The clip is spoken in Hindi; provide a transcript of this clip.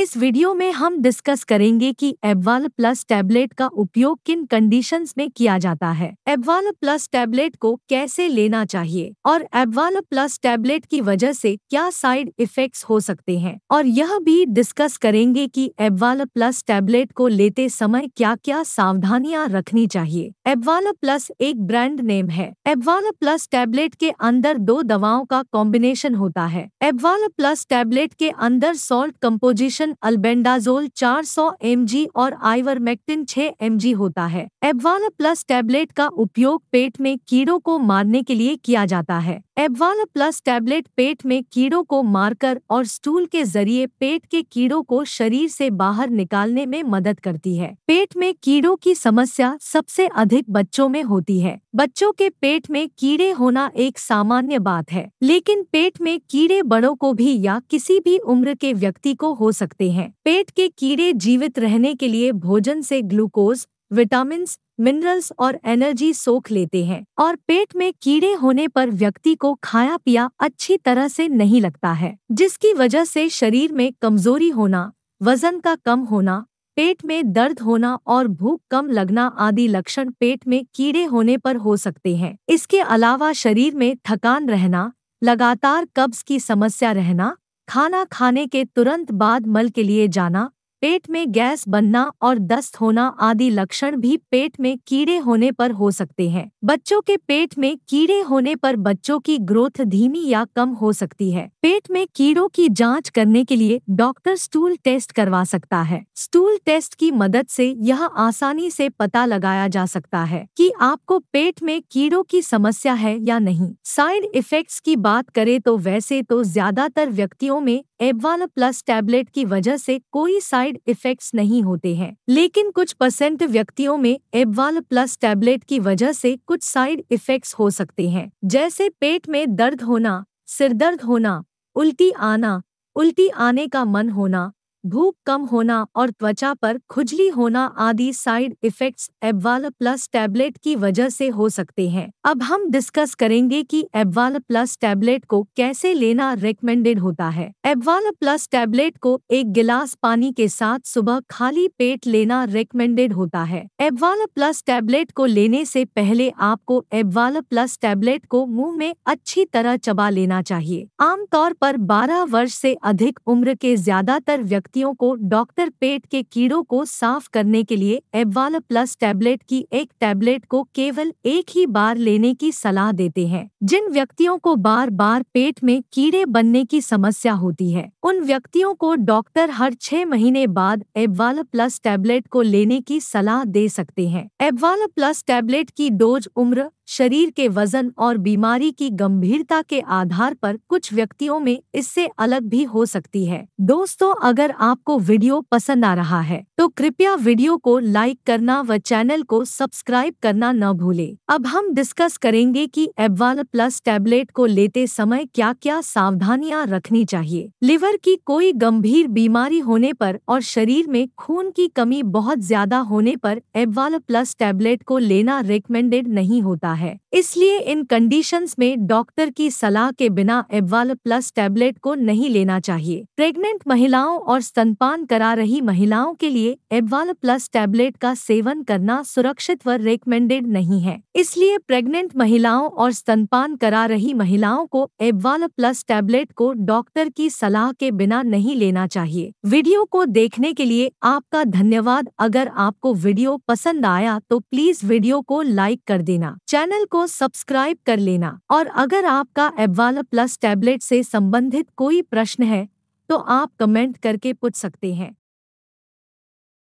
इस वीडियो में हम डिस्कस करेंगे कि एबवाल प्लस टैबलेट का उपयोग किन कंडीशंस में किया जाता है एबवाल प्लस टैबलेट को कैसे लेना चाहिए और एबवाल प्लस टैबलेट की वजह से क्या साइड इफेक्ट्स हो सकते हैं और यह भी डिस्कस करेंगे कि एबवाल प्लस टैबलेट को लेते समय क्या क्या सावधानियां रखनी चाहिए एबवाल प्लस एक ब्रांड नेम है एबवाल प्लस टैबलेट के अंदर दो दवाओं का कॉम्बिनेशन होता है एबवाल प्लस टैबलेट के अंदर सॉल्ट कम्पोजिशन औसतन अल्बेंडाजोल 400 सौ और आइवरमेक्टिन 6 एमजी होता है एबवाल प्लस टैबलेट का उपयोग पेट में कीड़ों को मारने के लिए किया जाता है एबवाल प्लस टैबलेट पेट में कीड़ों को मारकर और स्टूल के जरिए पेट के कीड़ों को शरीर से बाहर निकालने में मदद करती है पेट में कीड़ों की समस्या सबसे अधिक बच्चों में होती है बच्चों के पेट में कीड़े होना एक सामान्य बात है लेकिन पेट में कीड़े बड़ों को भी या किसी भी उम्र के व्यक्ति को हो सकते सकते हैं पेट के कीड़े जीवित रहने के लिए भोजन से ग्लूकोज विटामिन मिनरल्स और एनर्जी सोख लेते हैं और पेट में कीड़े होने पर व्यक्ति को खाया पिया अच्छी तरह से नहीं लगता है जिसकी वजह से शरीर में कमजोरी होना वजन का कम होना पेट में दर्द होना और भूख कम लगना आदि लक्षण पेट में कीड़े होने पर हो सकते हैं इसके अलावा शरीर में थकान रहना लगातार कब्ज की समस्या रहना खाना खाने के तुरंत बाद मल के लिए जाना पेट में गैस बनना और दस्त होना आदि लक्षण भी पेट में कीड़े होने पर हो सकते हैं बच्चों के पेट में कीड़े होने पर बच्चों की ग्रोथ धीमी या कम हो सकती है पेट में कीड़ों की जांच करने के लिए डॉक्टर स्टूल टेस्ट करवा सकता है स्टूल टेस्ट की मदद से यह आसानी से पता लगाया जा सकता है कि आपको पेट में कीड़ों की समस्या है या नहीं साइड इफेक्ट्स की बात करें तो वैसे तो ज्यादातर व्यक्तियों में एबवाल प्लस टैबलेट की वजह से कोई साइड साइड इफेक्ट्स नहीं होते हैं लेकिन कुछ परसेंट व्यक्तियों में एबवाल प्लस टैबलेट की वजह से कुछ साइड इफेक्ट्स हो सकते हैं जैसे पेट में दर्द होना सिरदर्द होना उल्टी आना उल्टी आने का मन होना भूख कम होना और त्वचा पर खुजली होना आदि साइड इफेक्ट्स एबवाल प्लस टैबलेट की वजह से हो सकते हैं अब हम डिस्कस करेंगे कि एबवाल प्लस टैबलेट को कैसे लेना रिकमेंडेड होता है एबवाल प्लस टैबलेट को एक गिलास पानी के साथ सुबह खाली पेट लेना रिकमेंडेड होता है एबवाल प्लस टैबलेट को लेने से पहले आपको एबवाल प्लस टैबलेट को मुंह में अच्छी तरह चबा लेना चाहिए आमतौर पर 12 वर्ष से अधिक उम्र के ज्यादातर व्यक्ति व्यक्तियों को डॉक्टर पेट के कीड़ों को साफ करने के लिए एबवाल प्लस टैबलेट की एक टैबलेट को केवल एक ही बार लेने की सलाह देते हैं जिन व्यक्तियों को बार बार पेट में कीड़े बनने की समस्या होती है उन व्यक्तियों को डॉक्टर हर छह महीने बाद एबवाल प्लस टैबलेट को लेने की सलाह दे सकते हैं एबवाल प्लस टैबलेट की डोज उम्र शरीर के वजन और बीमारी की गंभीरता के आधार पर कुछ व्यक्तियों में इससे अलग भी हो सकती है दोस्तों अगर आपको वीडियो पसंद आ रहा है तो कृपया वीडियो को लाइक करना व चैनल को सब्सक्राइब करना न भूले अब हम डिस्कस करेंगे कि एबवाल प्लस टैबलेट को लेते समय क्या क्या सावधानियां रखनी चाहिए लिवर की कोई गंभीर बीमारी होने पर और शरीर में खून की कमी बहुत ज्यादा होने पर एबवाल प्लस टैबलेट को लेना रिकमेंडेड नहीं होता है है इसलिए इन कंडीशंस में डॉक्टर की सलाह के बिना एबवाल प्लस टैबलेट को नहीं लेना चाहिए प्रेग्नेंट महिलाओं और स्तनपान करा रही महिलाओं के लिए एबवाल प्लस टैबलेट का सेवन करना सुरक्षित व रिकमेंडेड नहीं है इसलिए प्रेग्नेंट महिलाओं और स्तनपान करा रही महिलाओं को एबवाल प्लस टैबलेट को डॉक्टर की सलाह के बिना नहीं लेना चाहिए वीडियो को देखने के लिए आपका धन्यवाद अगर आपको वीडियो पसंद आया तो प्लीज वीडियो को लाइक कर देना चैनल चैनल को सब्सक्राइब कर लेना और अगर आपका एबवाल प्लस टैबलेट से संबंधित कोई प्रश्न है तो आप कमेंट करके पूछ सकते हैं